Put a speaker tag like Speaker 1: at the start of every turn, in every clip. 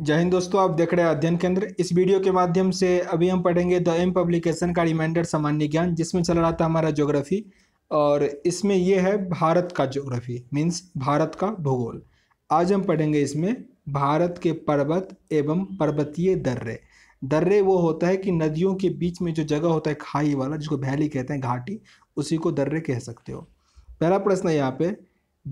Speaker 1: जय हिंद दोस्तों आप देख रहे हैं अध्ययन केंद्र इस वीडियो के माध्यम से अभी हम पढ़ेंगे द एम पब्लिकेशन का रिमाइंडर सामान्य ज्ञान जिसमें चल रहा था हमारा ज्योग्राफी और इसमें ये है भारत का ज्योग्राफी मीन्स भारत का भूगोल आज हम पढ़ेंगे इसमें भारत के पर्वत एवं पर्वतीय दर्रे दर्रे वो होता है कि नदियों के बीच में जो जगह होता है खाई वाला जिसको वैली कहते हैं घाटी उसी को दर्रे कह सकते हो पहला प्रश्न है यहाँ पे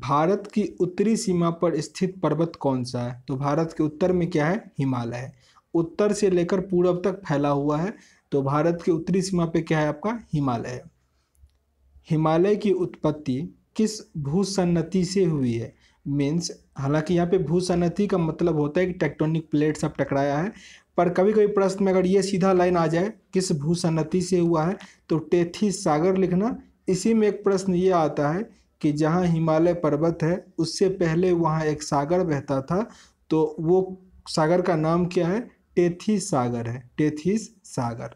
Speaker 1: भारत की उत्तरी सीमा पर स्थित पर्वत कौन सा है तो भारत के उत्तर में क्या है हिमालय है उत्तर से लेकर पूर्व तक फैला हुआ है तो भारत की उत्तरी सीमा पे क्या है आपका हिमालय है हिमालय की उत्पत्ति किस भूसन्नति से हुई है मीन्स हालांकि यहाँ पे भूसन्नति का मतलब होता है कि टेक्टोनिक प्लेट सब टकराया है पर कभी कभी प्रश्न में अगर ये सीधा लाइन आ जाए किस भूसन्नति से हुआ है तो टेथी सागर लिखना इसी में एक प्रश्न ये आता है कि जहाँ हिमालय पर्वत है उससे पहले वहाँ एक सागर बहता था तो वो सागर का नाम क्या है टेथिस सागर है टेथिस सागर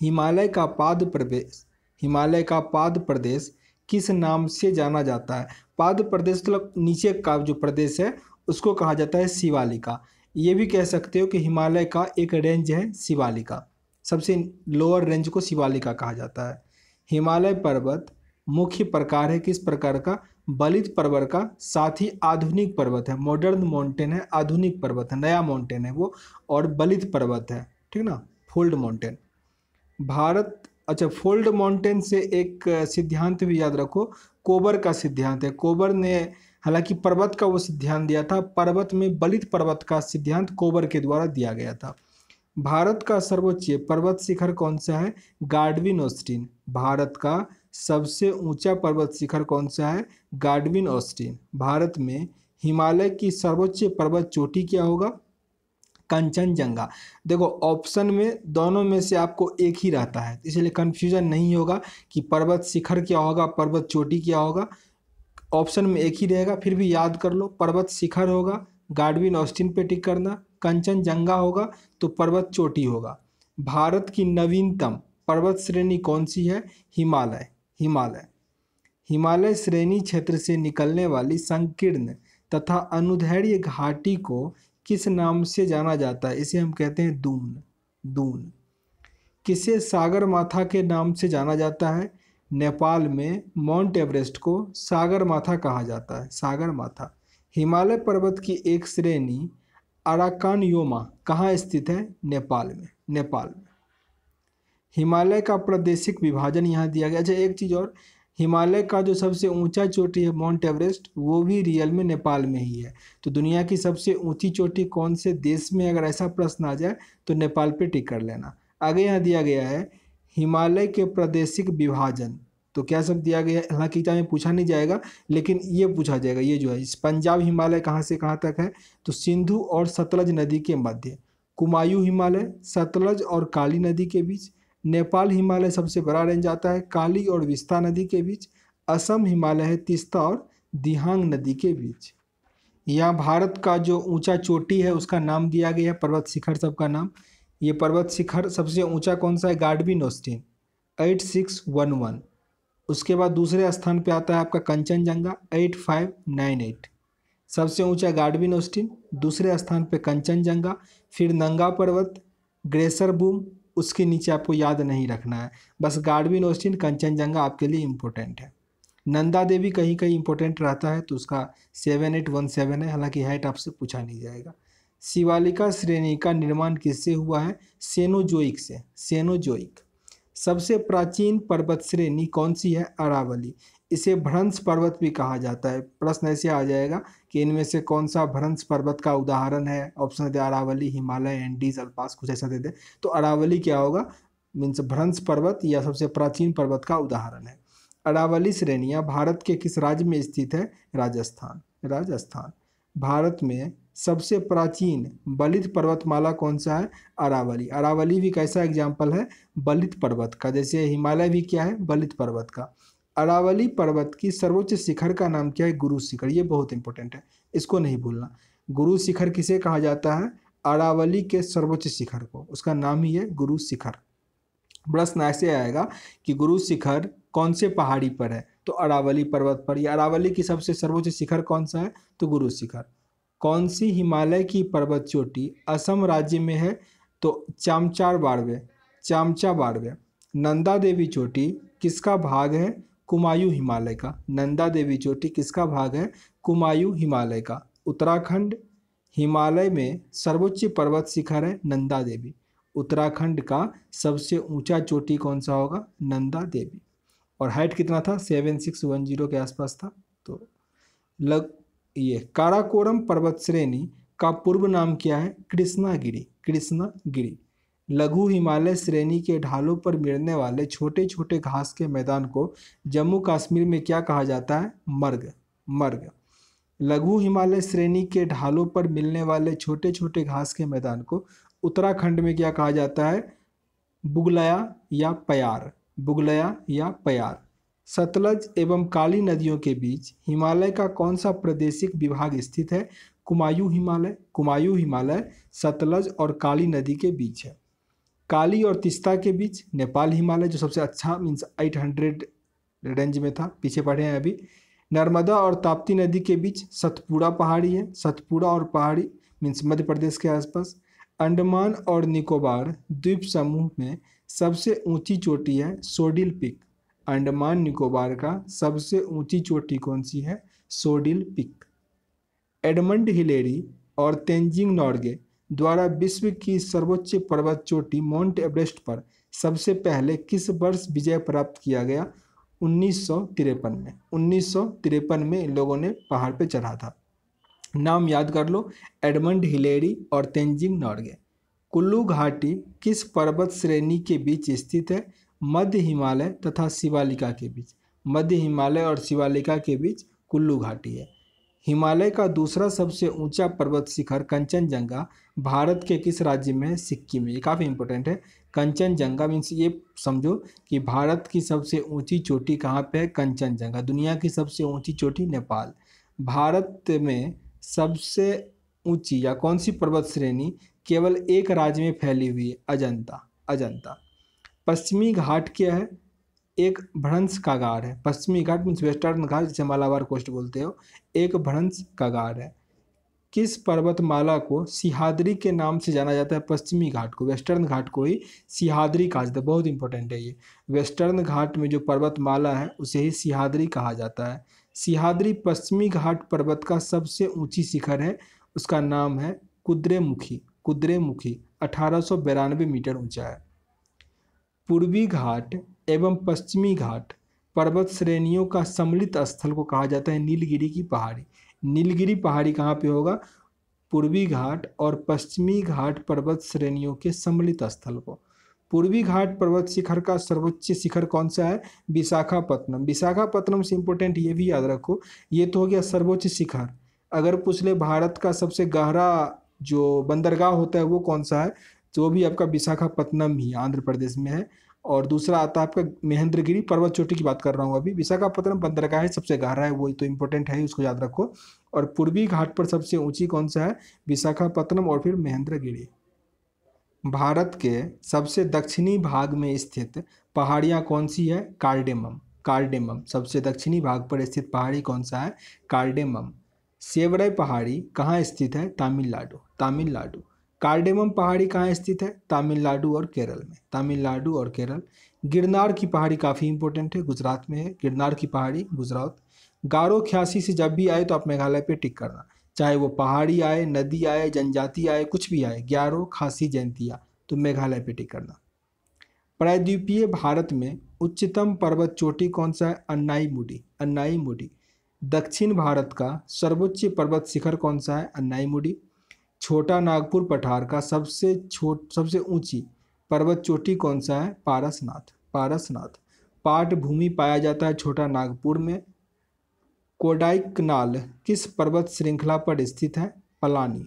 Speaker 1: हिमालय का पाद प्रदेश हिमालय का पाद प्रदेश किस नाम से जाना जाता है पाद प्रदेश तो मतलब तो नीचे का जो प्रदेश है उसको कहा जाता है शिवालिका ये भी कह सकते हो कि हिमालय का एक रेंज है शिवालिका सबसे लोअर रेंज को शिवालिका कहा जाता है हिमालय पर्वत मुख्य प्रकार है किस प्रकार का बलित पर्वत का साथ ही आधुनिक पर्वत है मॉडर्न माउंटेन है आधुनिक पर्वत है नया माउंटेन है वो और बलित पर्वत है ठीक ना फोल्ड माउंटेन भारत अच्छा फोल्ड माउंटेन से एक सिद्धांत भी याद रखो कोबर का सिद्धांत है कोबर ने हालांकि पर्वत का वो सिद्धांत दिया था पर्वत में बलित पर्वत का सिद्धांत कोबर के द्वारा दिया गया था भारत का सर्वोच्च पर्वत शिखर कौन सा है गार्डविन ऑस्टिन भारत का सबसे ऊंचा पर्वत शिखर कौन सा है गार्डविन ऑस्टिन भारत में हिमालय की सर्वोच्च पर्वत चोटी क्या होगा कंचनजंगा देखो ऑप्शन में दोनों में से आपको एक ही रहता है इसलिए कन्फ्यूजन नहीं होगा कि पर्वत शिखर क्या होगा पर्वत चोटी क्या होगा ऑप्शन में एक ही रहेगा फिर भी याद कर लो पर्वत शिखर होगा गार्डविन ऑस्टिन पे टिक करना कंचनजंगा होगा तो पर्वत चोटी होगा भारत की नवीनतम पर्वत श्रेणी कौन सी है हिमालय हिमालय हिमालय श्रेणी क्षेत्र से निकलने वाली संकीर्ण तथा अनुधैर्य घाटी को किस नाम से जाना जाता है इसे हम कहते हैं दून दून किसे सागर माथा के नाम से जाना जाता है नेपाल में माउंट एवरेस्ट को सागर माथा कहा जाता है सागर माथा हिमालय पर्वत की एक श्रेणी अराकान योमा कहाँ स्थित है नेपाल में नेपाल में हिमालय का प्रादेशिक विभाजन यहाँ दिया गया अच्छा एक चीज़ और हिमालय का जो सबसे ऊंचा चोटी है माउंट एवरेस्ट वो भी रियल में नेपाल में ही है तो दुनिया की सबसे ऊंची चोटी कौन से देश में अगर ऐसा प्रश्न आ जाए तो नेपाल पे टिक कर लेना आगे यहाँ दिया गया है हिमालय के प्रादेशिक विभाजन तो क्या सब दिया गया है हालांकि चाहे पूछा नहीं जाएगा लेकिन ये पूछा जाएगा ये जो है इस पंजाब हिमालय कहाँ से कहाँ तक है तो सिंधु और सतलज नदी के मध्य कुमायू हिमालय सतलज और काली नदी के बीच नेपाल हिमालय सबसे बड़ा रेंज आता है काली और विस्ता नदी के बीच असम हिमालय है तिस्ता और दिहांग नदी के बीच यहाँ भारत का जो ऊंचा चोटी है उसका नाम दिया गया है पर्वत शिखर सब का नाम ये पर्वत शिखर सबसे ऊंचा कौन सा है Godwin Austen eight six one one उसके बाद दूसरे स्थान पे आता है आपका Kanchenjunga eight five nine eight सबसे ऊंचा गार्डविन ऑस्टिन दूसरे स्थान पे कंचनजंगा फिर नंगा पर्वत ग्रेसर बूम उसके नीचे आपको याद नहीं रखना है बस गार्डविन ओस्टिन कंचनजंगा आपके लिए इम्पोर्टेंट है नंदा देवी कहीं कहीं इंपॉर्टेंट रहता है तो उसका सेवन एट वन सेवन है हालांकि हाइट आपसे पूछा नहीं जाएगा शिवालिका श्रेणी का निर्माण किससे हुआ है सेनोजोइक से सेनोजोइक सबसे प्राचीन पर्वत श्रेणी कौन सी है अरावली इसे भ्रंश पर्वत भी कहा जाता है प्रश्न ऐसे आ जाएगा कि इनमें से कौन सा भ्रंश पर्वत का उदाहरण है ऑप्शन दे अरावली हिमालय एंडीज अल्पास कुछ ऐसा दे दे तो अरावली क्या होगा मीन्स भ्रंश पर्वत या सबसे प्राचीन पर्वत का उदाहरण है अरावली श्रेणियाँ भारत के किस राज्य में स्थित है राजस्थान राजस्थान भारत में सबसे प्राचीन बलित पर्वतमाला कौन सा है अरावली अरावली भी कैसा एग्जाम्पल है बलित पर्वत का जैसे हिमालय भी क्या है बलित पर्वत का अरावली पर्वत की सर्वोच्च शिखर का नाम क्या है गुरु शिखर ये बहुत इंपॉर्टेंट है इसको नहीं भूलना गुरु शिखर किसे कहा जाता है अरावली के सर्वोच्च शिखर को उसका नाम ही है गुरु शिखर प्रश्न ऐसे आएगा कि गुरु शिखर कौन से पहाड़ी पर है तो अरावली पर्वत पर या अरावली की सबसे सर्वोच्च शिखर कौन सा है तो गुरु शिखर कौन सी हिमालय की पर्वत चोटी असम राज्य में है तो चामचार बारवे चामचा बाड़वे नंदा देवी चोटी किसका भाग है कुमायूं हिमालय का नंदा देवी चोटी किसका भाग है कुमायूं हिमालय का उत्तराखंड हिमालय में सर्वोच्च पर्वत शिखर है नंदा देवी उत्तराखंड का सबसे ऊंचा चोटी कौन सा होगा नंदा देवी और हाइट कितना था सेवन सिक्स वन जीरो के आसपास था तो लग ये काराकोरम पर्वत श्रेणी का पूर्व नाम क्या है कृष्णागिरी कृष्णागिरी लघु हिमालय श्रेणी के ढालों पर मिलने वाले छोटे छोटे घास के मैदान को जम्मू कश्मीर में क्या कहा जाता है मर्ग मर्ग लघु हिमालय श्रेणी के ढालों पर मिलने वाले छोटे छोटे घास के मैदान को उत्तराखंड में क्या कहा जाता है बुगलया या प्यार बुगलया या प्यार सतलज एवं काली नदियों के बीच हिमालय का कौन सा प्रादेशिक विभाग स्थित है कुमायूं हिमालय कुमायूं हिमालय सतलज और काली नदी के बीच है काली और तिस्ता के बीच नेपाल हिमालय जो सबसे अच्छा मीन्स एट हंड्रेड रेंज में था पीछे पढ़े हैं अभी नर्मदा और ताप्ती नदी के बीच सतपुड़ा पहाड़ी है सतपुड़ा और पहाड़ी मीन्स मध्य प्रदेश के आसपास अंडमान और निकोबार द्वीप समूह में सबसे ऊंची चोटी है सोडिल पिक अंडमान निकोबार का सबसे ऊंची चोटी कौन सी है सोडिल पिक एडमंड हिलेरी और तेंजिंग नॉर्गे द्वारा विश्व की सर्वोच्च पर्वत चोटी माउंट एवरेस्ट पर सबसे पहले किस वर्ष विजय प्राप्त किया गया उन्नीस में उन्नीस में लोगों ने पहाड़ पर चढ़ा था नाम याद कर लो एडमंड हिलेरी और तेंजिंग नॉर्गे कुल्लू घाटी किस पर्वत श्रेणी के बीच स्थित है मध्य हिमालय तथा शिवालिका के बीच मध्य हिमालय और शिवालिका के बीच कुल्लू घाटी है हिमालय का दूसरा सबसे ऊंचा पर्वत शिखर कंचनजंगा भारत के किस राज्य में है सिक्किम में ये काफ़ी इंपॉर्टेंट है कंचनजंगा मीन्स ये समझो कि भारत की सबसे ऊंची चोटी कहाँ पे है कंचनजंगा दुनिया की सबसे ऊंची चोटी नेपाल भारत में सबसे ऊंची या कौन सी पर्वत श्रेणी केवल एक राज्य में फैली हुई है अजंता अजंता पश्चिमी घाट क्या है एक भ्रंश कागार है पश्चिमी घाट मीन्स वेस्टर्न घाट जिसे मालाबार कोस्ट बोलते हो एक भ्रंश कागार है किस पर्वतमाला को सिहादरी के नाम से जाना जाता है पश्चिमी घाट को वेस्टर्न घाट को ही सिहादरी कहा जाता है बहुत इंपॉर्टेंट है ये वेस्टर्न घाट में जो पर्वतमाला है उसे ही सिहादरी कहा जाता है सिहादरी पश्चिमी घाट पर्वत का सबसे ऊंची शिखर है उसका नाम है कुद्रेमुखी कुद्रेमुखी अठारह मीटर ऊंचा है पूर्वी घाट एवं पश्चिमी घाट पर्वत श्रेणियों का सम्मिलित स्थल को कहा जाता है नीलगिरी की पहाड़ी नीलगिरी पहाड़ी कहाँ पे होगा पूर्वी घाट और पश्चिमी घाट पर्वत श्रेणियों के सम्मिलित स्थल को पूर्वी घाट पर्वत शिखर का सर्वोच्च शिखर कौन सा है विशाखापत्तनम विशाखापत्तनम से इम्पोर्टेंट ये भी याद रखो ये तो हो गया सर्वोच्च शिखर अगर पूछ ले भारत का सबसे गहरा जो बंदरगाह होता है वो कौन सा है जो तो भी आपका विशाखापत्तनम ही आंध्र प्रदेश में है और दूसरा आता है आपका महेंद्रगिरी पर्वत चोटी की बात कर रहा हूँ अभी विशाखापत्तनम बंदरगाह है सबसे गहरा है वो तो इम्पोर्टेंट है उसको याद रखो और पूर्वी घाट पर सबसे ऊंची कौन सा है विशाखापत्तनम और फिर महेंद्रगिरी भारत के सबसे दक्षिणी भाग में स्थित पहाड़ियाँ कौन सी है कार्डेमम कार्डेमम सबसे दक्षिणी भाग पर स्थित पहाड़ी कौन सा है कार्डेमम सेवराय पहाड़ी कहाँ स्थित है तमिलनाडु तमिलनाडु कार्डेमम पहाड़ी कहाँ स्थित है तमिलनाडु और केरल में तमिलनाडु और केरल गिरनार की पहाड़ी काफ़ी इंपॉर्टेंट है गुजरात में है गिरनार की पहाड़ी गुजरात गारो ख्यासी से जब भी आए तो आप मेघालय पे टिक करना चाहे वो पहाड़ी आए नदी आए जनजाति आए कुछ भी आए ग्यारह खासी जयंतिया तो मेघालय पे टिक करना प्रायद्वीपीय भारत में उच्चतम पर्वत चोटी कौन सा है अन्नाई मुडी अन्नाई मुडी दक्षिण भारत का सर्वोच्च पर्वत शिखर कौन सा है अन्नाई मुडी छोटा नागपुर पठार का सबसे छोट सबसे ऊंची पर्वत चोटी कौन सा है पारसनाथ पारसनाथ पाट भूमि पाया जाता है छोटा नागपुर में कोडाइकनाल किस पर्वत श्रृंखला पर स्थित है पलानी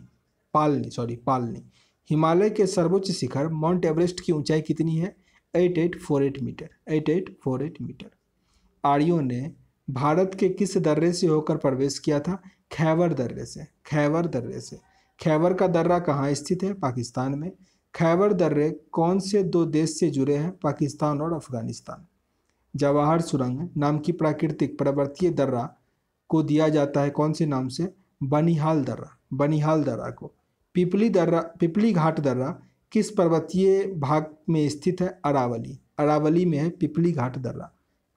Speaker 1: पालनी सॉरी पालनी हिमालय के सर्वोच्च शिखर माउंट एवरेस्ट की ऊंचाई कितनी है eight eight four eight metre eight eight four eight metre आर्यो ने भारत के किस दर्रे से होकर प्रवेश किया था खैवर दर्रे से खैवर दर्रे से खैबर का दर्रा कहाँ स्थित है पाकिस्तान में खैबर दर्रे कौन से दो देश से जुड़े हैं पाकिस्तान और अफगानिस्तान जवाहर सुरंग नाम की प्राकृतिक पर्वतीय दर्रा को दिया जाता है कौन से नाम से बनिहाल दर्रा बनिहाल दर्रा को पिपली दर्रा पिपली घाट दर्रा किस पर्वतीय भाग में स्थित है अरावली अरावली में है पिपली घाट दर्रा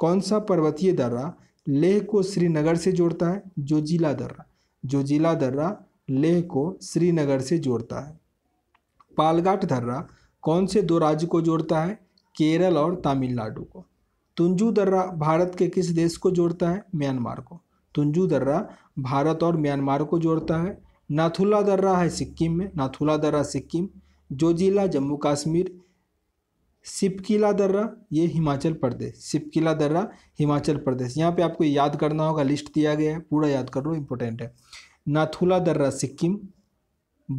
Speaker 1: कौन सा पर्वतीय दर्रा लेह को श्रीनगर से जोड़ता है जोजिला दर्रा जोजिला दर्रा लेह को श्रीनगर से जोड़ता है पालघाट दर्रा कौन से दो राज्य को जोड़ता है केरल और तमिलनाडु को तुंजू दर्रा भारत के किस देश को जोड़ता है म्यांमार को तुंजू दर्रा भारत और म्यांमार को जोड़ता है नाथुला दर्रा है सिक्किम में नाथुला दर्रा सिक्किम जो जिला जम्मू कश्मीर सिपकिला दर्रा ये हिमाचल प्रदेश सिपकिला दर्रा हिमाचल प्रदेश यहाँ पे आपको याद करना होगा लिस्ट दिया गया है पूरा याद कर लो इम्पोर्टेंट है नाथुला दर्रा सिक्किम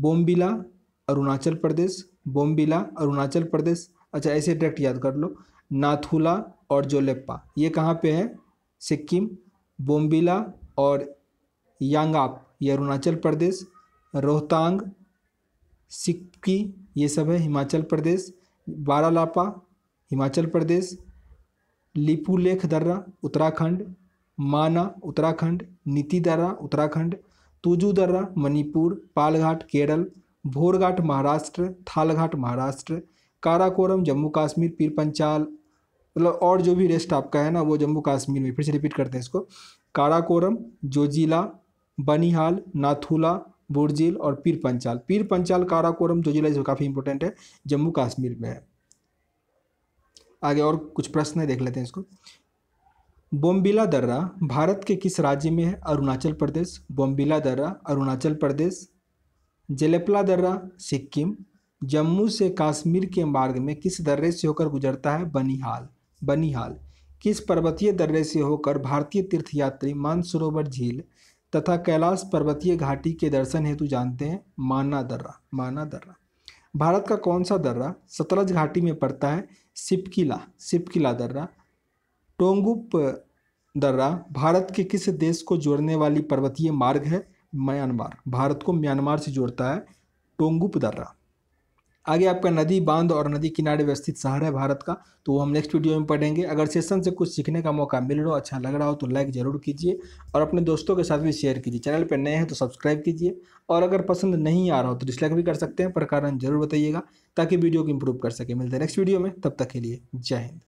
Speaker 1: बोमबिला अरुणाचल प्रदेश बोमबिला अरुणाचल प्रदेश अच्छा ऐसे डायरेक्ट याद कर लो नाथुला और जोलेप्पा ये कहाँ पे है सिक्किम बोमबिला और यांगाप ये अरुणाचल प्रदेश रोहतांग सिक्की ये सब है हिमाचल प्रदेश बारालापा हिमाचल प्रदेश लिपुलेख दर्रा उत्तराखंड माना उत्तराखंड नीति दर्रा उत्तराखंड तुजुदर्रा मणिपुर पालघाट केरल भोरघाट महाराष्ट्र थालघाट महाराष्ट्र काराकोरम जम्मू कश्मीर पीर पंचाल मतलब और जो भी रेस्ट आपका है ना वो जम्मू कश्मीर में फिर से रिपीट करते हैं इसको काराकोरम जोजिला बनिहाल नाथुला बुरजिल और पीर पंचाल पीर पंचाल काराकोरम जोजिला इसमें काफ़ी इंपॉर्टेंट है जम्मू कश्मीर में है आगे और कुछ प्रश्न है देख लेते हैं इसको बोम्बिला दर्रा भारत के किस राज्य में है अरुणाचल प्रदेश बोम्बिला दर्रा अरुणाचल प्रदेश जलेपला दर्रा सिक्किम जम्मू से काश्मीर के मार्ग में किस दर्रे से होकर गुजरता है बनिहाल बनिहाल किस पर्वतीय दर्रे से होकर भारतीय तीर्थयात्री मानसरोवर झील तथा कैलाश पर्वतीय घाटी के दर्शन हेतु जानते हैं माना दर्रा माना दर्रा भारत का कौन सा दर्रा सतलज घाटी में पड़ता है सिपकिला सिपकिला दर्रा टोंगुप दर्रा भारत के किस देश को जोड़ने वाली पर्वतीय मार्ग है म्यांमार भारत को म्यांमार से जोड़ता है टोंगुप दर्रा आगे आपका नदी बांध और नदी किनारे व्यवस्थित शहर है भारत का तो वो हम नेक्स्ट वीडियो में पढ़ेंगे अगर सेशन से कुछ सीखने का मौका मिल रहा हो अच्छा लग रहा हो तो लाइक जरूर कीजिए और अपने दोस्तों के साथ भी शेयर कीजिए चैनल पर नए हैं तो सब्सक्राइब कीजिए और अगर पसंद नहीं आ रहा हो तो डिसलाइक भी कर सकते हैं पर कारण जरूर बताइएगा ताकि वीडियो को इम्प्रूव कर सके मिलते हैं नेक्स्ट वीडियो में तब तक के लिए जय हिंद